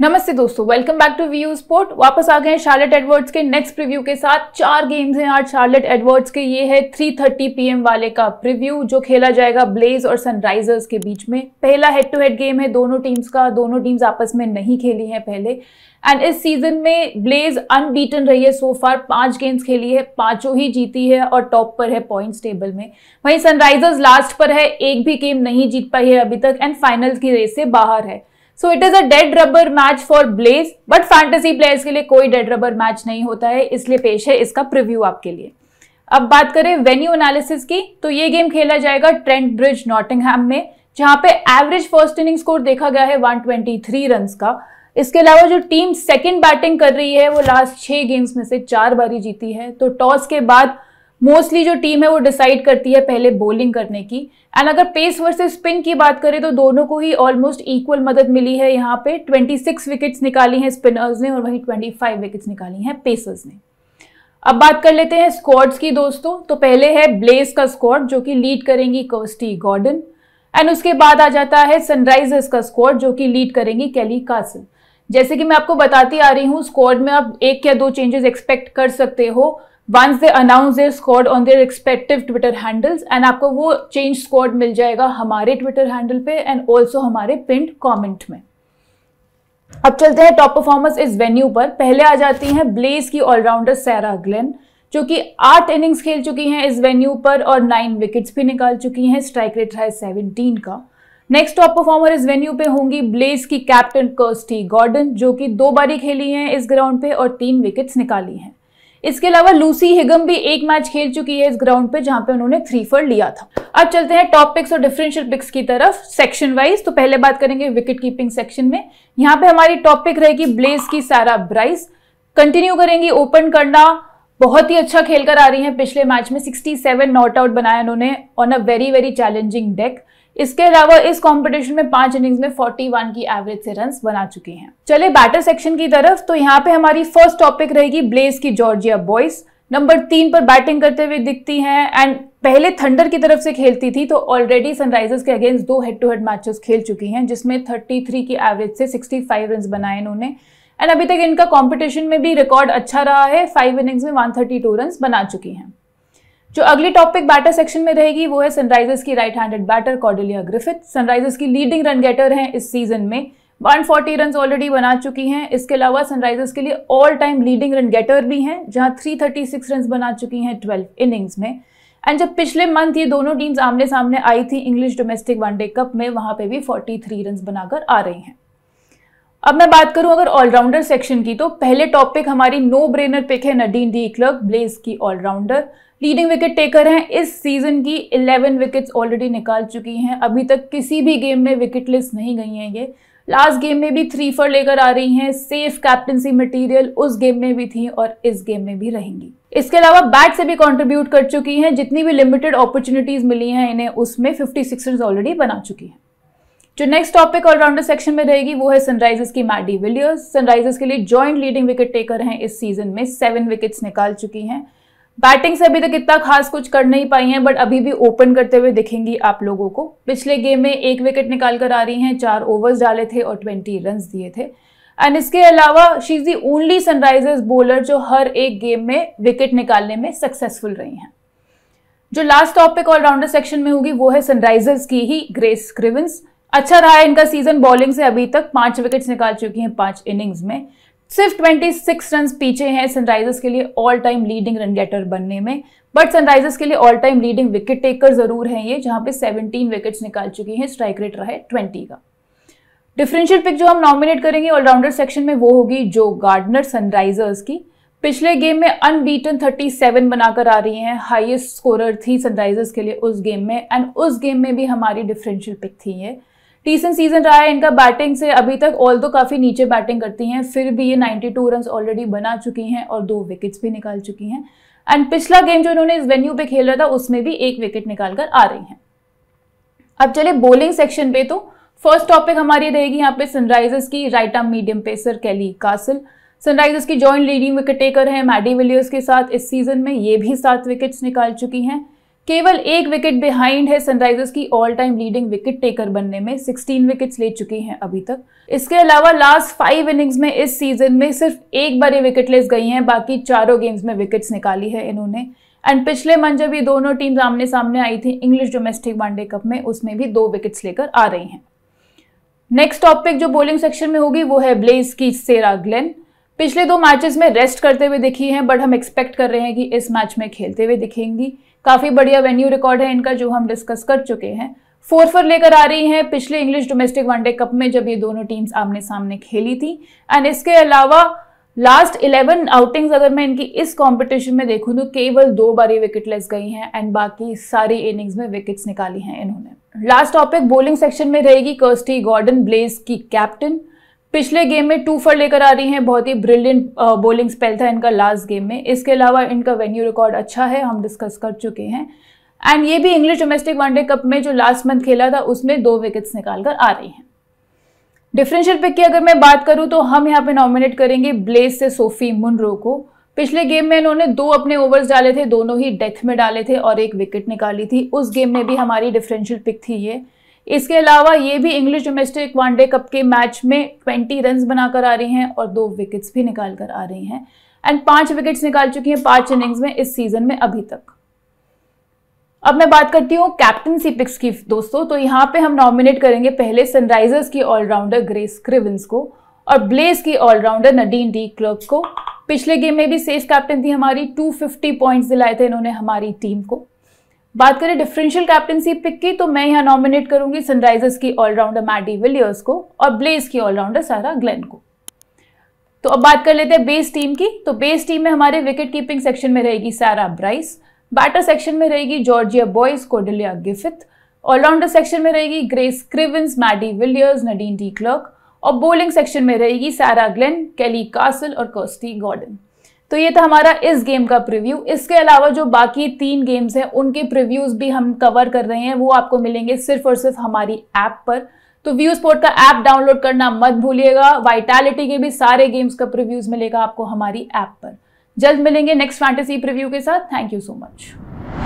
नमस्ते दोस्तों welcome back to view sport वापस आ गए शार्लेट एडवर्ड्स के नेक्स्ट प्रीव्यू के साथ चार गेम्स हैं आज शार्लेट एडवर्ड्स के ये है 3:30 पीएम वाले का प्रीव्यू जो खेला जाएगा ब्लेज और सनराइजर्स के बीच में पहला हेड टू हेड गेम है दोनों टीम्स का दोनों टीम्स आपस में नहीं खेली हैं पहले एंड इस सीजन में ब्लेज अनबीटन रही है सो फार पांच गेम्स खेली है पांचों ही जीती है और टॉप पर है पॉइंट्स टेबल में वहीं सनराइजर्स लास्ट पर है एक भी गेम नहीं जीत पाई है अभी तक एंड फाइनल्स की रेस से बाहर है so it is a dead rubber match for Blaze but fantasy players के लिए कोई डेड रबर मैच नहीं होता है इसलिए पेश है इसका प्रिव्यू आपके लिए अब बात करें वेन्यू एनालिसिस की तो ये गेम खेला जाएगा ट्रेंट ब्रिज नॉटिंगहैम में जहां पे एवरेज फर्स्ट इनिंग स्कोर देखा गया है 123 ट्वेंटी का इसके अलावा जो टीम सेकंड बैटिंग कर रही है वो लास्ट छह गेम्स में से चार बारी जीती है तो टॉस के बाद मोस्टली जो टीम है वो डिसाइड करती है पहले बॉलिंग करने की एंड अगर पेस वर्सेस स्पिन की बात करें तो दोनों को ही ऑलमोस्ट इक्वल मदद मिली है यहाँ पे 26 विकेट्स निकाली हैं स्पिनर्स ने और वहीं 25 विकेट्स निकाली हैं पेसर्स ने अब बात कर लेते हैं स्क्वाड्स की दोस्तों तो पहले है ब्लेस का स्क्वाड जो कि लीड करेंगी कर्स्टी गॉर्डन एंड उसके बाद आ जाता है सनराइजर्स का स्क्वाड जो कि लीड करेंगी कैली कासिल जैसे कि मैं आपको बताती आ रही हूँ स्क्वाड में आप एक या दो चेंजेस एक्सपेक्ट कर सकते हो once they announce their squad on their respective Twitter handles and आपको वो चेंज स्क्वाड मिल जाएगा हमारे ट्विटर हैंडल पे एंड ऑल्सो हमारे पिंड कॉमेंट में अब चलते हैं टॉप परफॉर्मर्स इस वेन्यू पर पहले आ जाती हैं ब्लेज की ऑलराउंडर सैरा ग्लेन जो कि आठ इनिंग्स खेल चुकी हैं इस वेन्यू पर और नाइन विकेट्स भी निकाल चुकी हैं स्ट्राइक रेट है सेवनटीन का नेक्स्ट टॉप परफॉर्मर इस वेन्यू पे होंगी ब्लेज की कैप्टन कर्स्टी गॉर्डन जो कि दो बारी खेली हैं इस ग्राउंड पे और तीन विकेट्स निकाली हैं इसके अलावा लूसी हिगम भी एक मैच खेल चुकी है इस ग्राउंड पे जहां पे उन्होंने थ्री फोर लिया था अब चलते हैं टॉप पिक्स और डिफरेंशियल पिक्स की तरफ सेक्शन वाइज तो पहले बात करेंगे विकेट कीपिंग सेक्शन में यहाँ पे हमारी टॉप पिक रहेगी ब्लेज की सारा ब्राइस कंटिन्यू करेंगी ओपन करना बहुत ही अच्छा खेलकर आ रही हैं पिछले मैच में 67 नॉट आउट बनाया उन्होंने on a very very challenging deck इसके अलावा इस कंपटीशन में पांच इनिंग्स में 41 की एवरेज से रन बना चुके हैं चले बैटर सेक्शन की तरफ तो यहाँ पे हमारी फर्स्ट टॉपिक रहेगी ब्लेज की जॉर्जिया बॉयज नंबर तीन पर बैटिंग करते हुए दिखती हैं एंड पहले थंडर की तरफ से खेलती थी तो ऑलरेडी सनराइजर्स के अगेंस्ट दो हेड टू हेड मैचेस खेल चुकी हैं जिसमें 33 की एवरेज से 65 रन बनाए इन्होंने एंड अभी तक इनका कंपटीशन में भी रिकॉर्ड अच्छा रहा है फाइव इनिंग्स में 132 रन बना चुकी हैं जो अगली टॉपिक बैटर सेक्शन में रहेगी वो है सनराइजर्स की right handed batter Cordelia Griffith Sunrisers की लीडिंग रन गेटर हैं इस सीजन में 140 रन ऑलरेडी बना चुकी हैं इसके अलावा सनराइजर्स के लिए all time leading run getter भी हैं जहां 336 रन बना चुकी हैं 12 इनिंग्स में एंड जब पिछले मंथ ये दोनों टीम्स आमने सामने आई थी इंग्लिश डोमेस्टिक वनडे कप में वहां पे भी फोर्टी रन बनाकर आ रही हैं अब मैं बात करूं अगर ऑलराउंडर सेक्शन की तो पहले टॉपिक हमारी नो ब्रेनर पिक है नडीन डी क्लब ब्लेज की ऑलराउंडर लीडिंग विकेट टेकर हैं इस सीजन की 11 विकेट्स ऑलरेडी निकाल चुकी हैं अभी तक किसी भी गेम में विकेट लिस्ट नहीं गई हैं ये लास्ट गेम में भी थ्री फॉर लेकर आ रही हैं सेफ कैप्टनसी मटेरियल उस गेम में भी थी और इस गेम में भी रहेंगी इसके अलावा बैट से भी कंट्रीब्यूट कर चुकी हैं जितनी भी लिमिटेड अपॉर्चुनिटीज मिली हैं इन्हें उसमें फिफ्टी सिक्स ऑलरेडी बना चुकी हैं जो नेक्स्ट टॉपिक ऑलराउंडर सेक्शन में रहेगी वो है सनराइजर्स की मैडी विलियर्स सनराइजर्स के लिए जॉइंट लीडिंग विकेट टेकर हैं इस सीजन में सेवन विकेट्स निकाल चुकी हैं बैटिंग से अभी तक इतना खास कुछ कर नहीं पाई हैं बट अभी भी ओपन करते हुए दिखेंगी आप लोगों को पिछले गेम में एक विकेट निकाल कर आ रही हैं चार ओवर्स डाले थे और ट्वेंटी रन दिए थे एंड इसके अलावा she is the only Sunrisers bowler जो हर एक गेम में विकेट निकालने में सक्सेसफुल रही हैं जो लास्ट टॉपिक ऑलराउंडर सेक्शन में होगी वो है सनराइजर्स की ही ग्रेस क्रिविंस अच्छा रहा है इनका सीजन बॉलिंग से अभी तक पांच विकेट्स निकाल चुकी हैं पांच इनिंग्स में सिर्फ 26 रन पीछे हैं सनराइजर्स के लिए all time leading run getter बनने में बट सनराइजर्स के लिए all time leading wicket taker जरूर हैं ये जहां पे 17 विकेट्स निकाल चुकी हैं स्ट्राइक रेट रहा है 20 का डिफरेंशियल पिक जो हम नॉमिनेट करेंगे ऑलराउंडर सेक्शन में वो होगी जो गार्डनर सनराइजर्स की पिछले गेम में अनबीटन 37 बनाकर आ रही हैं हाईएस्ट स्कोरर थी सनराइजर्स के लिए उस गेम में एंड उस गेम में भी हमारी डिफरेंशियल पिक थी ये डिसेंट सीजन रहा है इनका बैटिंग से अभी तक ऑल तो काफ़ी नीचे बैटिंग करती हैं फिर भी ये 92 टू रन ऑलरेडी बना चुकी हैं और दो विकेट्स भी निकाल चुकी हैं एंड पिछला गेम जो इन्होंने इस वेन्यू पे खेल रहा था उसमें भी एक विकेट निकाल कर आ रही हैं अब चले बॉलिंग सेक्शन पे तो फर्स्ट टॉपिक हमारी रहेगी यहाँ पे सनराइजर्स की right arm medium pacer Kelly Castle Sunrisers की जॉइंट लीडिंग विकेट टेकर है मैडी विलियर्स के साथ इस सीजन में ये भी सात विकेट्स निकाल चुकी हैं केवल एक विकेट बिहाइंड है सनराइजर्स की all time leading wicket taker बनने में 16 विकेट्स ले चुकी हैं अभी तक इसके अलावा लास्ट फाइव इनिंग्स में इस सीजन में सिर्फ एक बार ये लेस गई हैं बाकी चारों गेम्स में विकेट्स निकाली है इन्होंने एंड पिछले मन जब ये दोनों टीम आमने सामने आई थी इंग्लिश डोमेस्टिक वनडे कप में उसमें भी दो विकेट्स लेकर आ रही हैं नेक्स्ट टॉपिक जो बॉलिंग सेक्शन में होगी वो है ब्लेज की सेरा ग्लेन पिछले दो मैचेस में रेस्ट करते हुए दिखी हैं बट हम एक्सपेक्ट कर रहे हैं कि इस मैच में खेलते हुए दिखेंगी काफ़ी बढ़िया वेन्यू रिकॉर्ड है इनका जो हम डिस्कस कर चुके हैं फोर फोर लेकर आ रही हैं पिछले इंग्लिश डोमेस्टिक वनडे कप में जब ये दोनों टीम्स आमने सामने खेली थी एंड इसके अलावा लास्ट इलेवन आउटिंग्स अगर मैं इनकी इस कंपटीशन में देखूं तो केवल दो बारी लेस गई हैं एंड बाकी सारी इनिंग्स में विकेट्स निकाली हैं इन्होंने लास्ट टॉपिक बॉलिंग सेक्शन में रहेगी कर्स्टी गॉर्डन ब्लेज की कैप्टन पिछले गेम में टू फॉर लेकर आ रही हैं बहुत ही ब्रिलियंट बॉलिंग स्पेल था इनका लास्ट गेम में इसके अलावा इनका वेन्यू रिकॉर्ड अच्छा है हम डिस्कस कर चुके हैं एंड ये भी इंग्लिश डोमेस्टिक वनडे कप में जो लास्ट मंथ खेला था उसमें दो विकेट्स निकाल कर आ रही हैं डिफरेंशियल पिक की अगर मैं बात करूं तो हम यहाँ पे नॉमिनेट करेंगे ब्लेस से सोफी मुनरो को पिछले गेम में इन्होंने दो अपने ओवर्स डाले थे दोनों ही डेथ में डाले थे और एक विकेट निकाली थी उस गेम में भी हमारी डिफरेंशियल पिक थी ये इसके अलावा ये भी इंग्लिश डोमेस्टिक वनडे कप के मैच में 20 रन बनाकर आ रही हैं और दो विकेट्स भी निकाल कर आ रही हैं एंड पांच विकेट्स निकाल चुकी हैं पांच इनिंग्स में इस सीजन में अभी तक अब मैं बात करती हूँ कैप्टनसी पिक्स की दोस्तों तो यहाँ पे हम नॉमिनेट करेंगे पहले सनराइजर्स की ऑलराउंडर ग्रेस क्रिविंस को और ब्लेस की ऑलराउंडर नडीन डी क्लर्क को पिछले गेम में भी सेफ कैप्टन थी हमारी 250 पॉइंट्स दिलाए थे इन्होंने हमारी टीम को बात करें डिफरेंशियल कैप्टनसी पिक की तो मैं यहाँ नॉमिनेट करूंगी सनराइजर्स की ऑलराउंडर मैडी विलियर्स को और ब्लेज की ऑलराउंडर सारा ग्लेन को तो अब बात कर लेते हैं बेस टीम की तो बेस टीम में हमारे विकेट कीपिंग सेक्शन में रहेगी सारा ब्राइस बैटर सेक्शन में रहेगी Georgia Boyce Cordelia Griffith all rounder section में रहेगी Grace Scrivens Maddie Villiers Nadine de Klerk और बोलिंग सेक्शन में रहेगी सारा ग्लेन कैली कासल और कर्स्टी गॉर्डन तो ये था हमारा इस गेम का प्रीव्यू इसके अलावा जो बाकी तीन गेम्स हैं उनके प्रीव्यूज़ भी हम कवर कर रहे हैं वो आपको मिलेंगे सिर्फ और सिर्फ हमारी ऐप पर तो व्यू स्पोर्ट का ऐप डाउनलोड करना मत भूलिएगा वाइटैलिटी के भी सारे गेम्स का प्रीव्यूज़ मिलेगा आपको हमारी ऐप पर जल्द मिलेंगे नेक्स्ट फैंटेसी प्रीव्यू के साथ थैंक यू सो मच